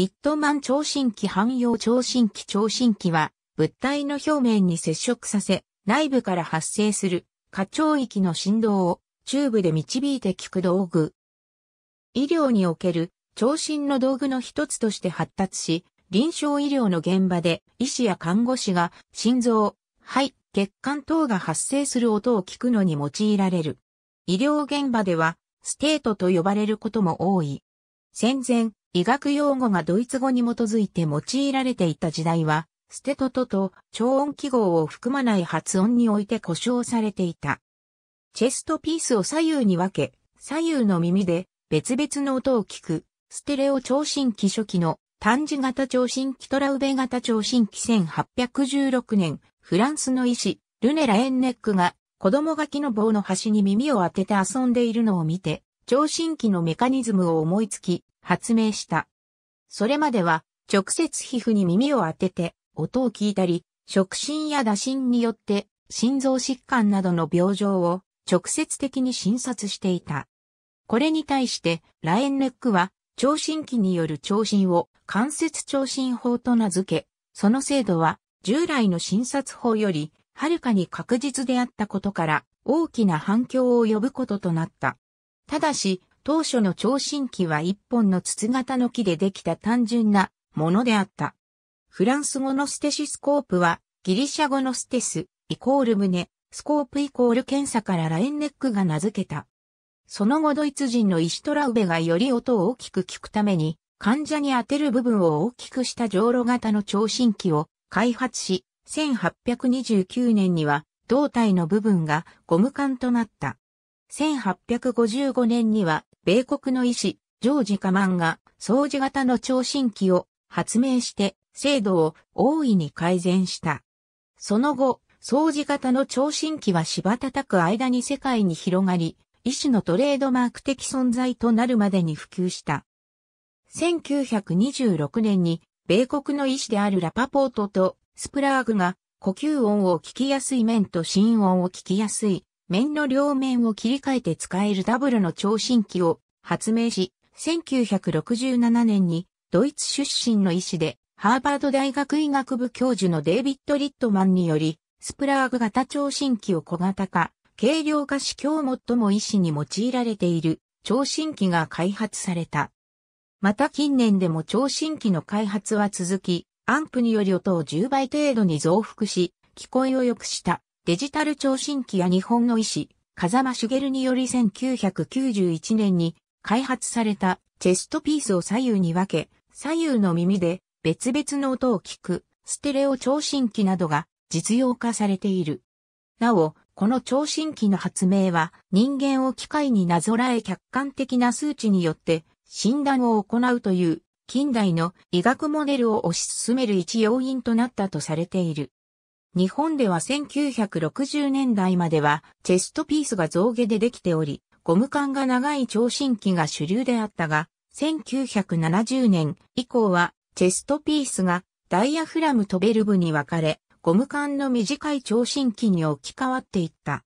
ビットマン超新機汎用超新機超新機は、物体の表面に接触させ、内部から発生する、過聴域の振動を、チューブで導いて聞く道具。医療における、超新の道具の一つとして発達し、臨床医療の現場で、医師や看護師が、心臓、肺、血管等が発生する音を聞くのに用いられる。医療現場では、ステートと呼ばれることも多い。戦前、医学用語がドイツ語に基づいて用いられていた時代は、ステトトと超音記号を含まない発音において故障されていた。チェストピースを左右に分け、左右の耳で別々の音を聞く、ステレオ聴診器初期の単字型聴診器トラウベ型聴診器1816年、フランスの医師、ルネラ・エンネックが子供が木の棒の端に耳を当てて遊んでいるのを見て、聴診器のメカニズムを思いつき、発明した。それまでは直接皮膚に耳を当てて音を聞いたり、触診や打診によって心臓疾患などの病状を直接的に診察していた。これに対してラエンネックは聴診器による聴診を関節聴診法と名付け、その制度は従来の診察法よりはるかに確実であったことから大きな反響を呼ぶこととなった。ただし、当初の聴診器は一本の筒型の木でできた単純なものであった。フランス語のステシスコープは、ギリシャ語のステス、イコール胸、スコープイコール検査からラエンネックが名付けた。その後ドイツ人のイシュトラウベがより音を大きく聞くために、患者に当てる部分を大きくした上路型の聴診器を開発し、1829年には胴体の部分がゴム管となった。1855年には米国の医師、ジョージ・カマンが、掃除型の聴診器を発明して、精度を大いに改善した。その後、掃除型の聴診器は芝叩く間に世界に広がり、医師のトレードマーク的存在となるまでに普及した。1926年に、米国の医師であるラパポートとスプラーグが呼吸音を聞きやすい面と心音を聞きやすい面の両面を切り替えて使えるダブルの聴診器を発明し、1967年にドイツ出身の医師でハーバード大学医学部教授のデイビッド・リットマンにより、スプラーグ型聴診器を小型化、軽量化し今日最も医師に用いられている聴診器が開発された。また近年でも聴診器の開発は続き、アンプにより音を10倍程度に増幅し、聞こえを良くした。デジタル聴診器や日本の医師、風間茂により1991年に開発されたチェストピースを左右に分け、左右の耳で別々の音を聞くステレオ聴診器などが実用化されている。なお、この聴診器の発明は人間を機械になぞらえ客観的な数値によって診断を行うという近代の医学モデルを推し進める一要因となったとされている。日本では1960年代まではチェストピースが象牙でできており、ゴム管が長い聴診器が主流であったが、1970年以降はチェストピースがダイヤフラムとベルブに分かれ、ゴム管の短い聴診器に置き換わっていった。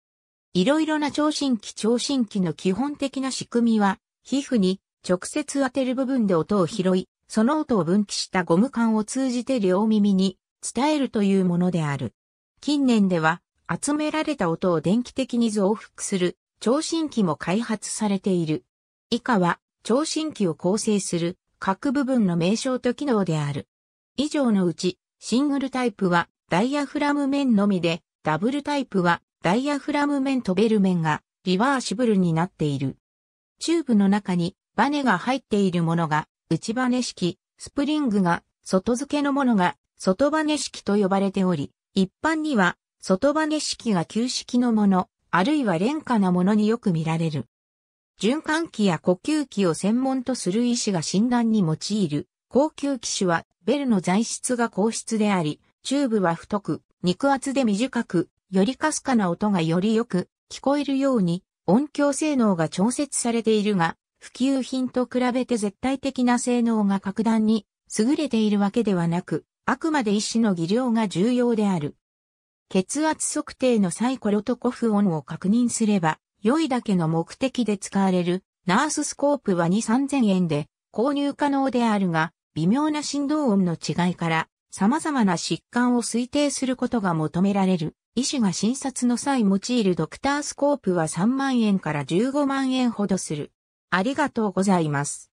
いろいろな聴診器聴診器の基本的な仕組みは、皮膚に直接当てる部分で音を拾い、その音を分岐したゴム管を通じて両耳に伝えるというものである。近年では、集められた音を電気的に増幅する、聴診器も開発されている。以下は、聴診器を構成する、各部分の名称と機能である。以上のうち、シングルタイプは、ダイヤフラム面のみで、ダブルタイプは、ダイヤフラム面とベル面が、リバーシブルになっている。チューブの中に、バネが入っているものが、内バネ式、スプリングが、外付けのものが、外羽式と呼ばれており、一般には外羽式が旧式のもの、あるいは廉価なものによく見られる。循環器や呼吸器を専門とする医師が診断に用いる、高級機種はベルの材質が硬質であり、チューブは太く、肉厚で短く、よりかすかな音がよりよく聞こえるように音響性能が調節されているが、普及品と比べて絶対的な性能が格段に優れているわけではなく、あくまで医師の技量が重要である。血圧測定の際コロトコフ音を確認すれば、良いだけの目的で使われる、ナーススコープは2、3000円で購入可能であるが、微妙な振動音の違いから、様々な疾患を推定することが求められる。医師が診察の際用いるドクタースコープは3万円から15万円ほどする。ありがとうございます。